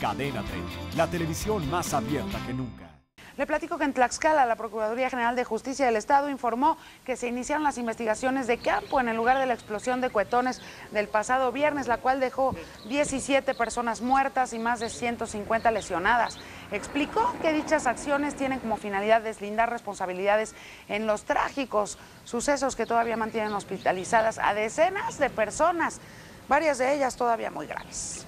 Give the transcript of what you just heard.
Cadena 30, la televisión más abierta que nunca. Le platico que en Tlaxcala la Procuraduría General de Justicia del Estado informó que se iniciaron las investigaciones de campo en el lugar de la explosión de cuetones del pasado viernes, la cual dejó 17 personas muertas y más de 150 lesionadas. Explicó que dichas acciones tienen como finalidad deslindar responsabilidades en los trágicos sucesos que todavía mantienen hospitalizadas a decenas de personas, varias de ellas todavía muy graves.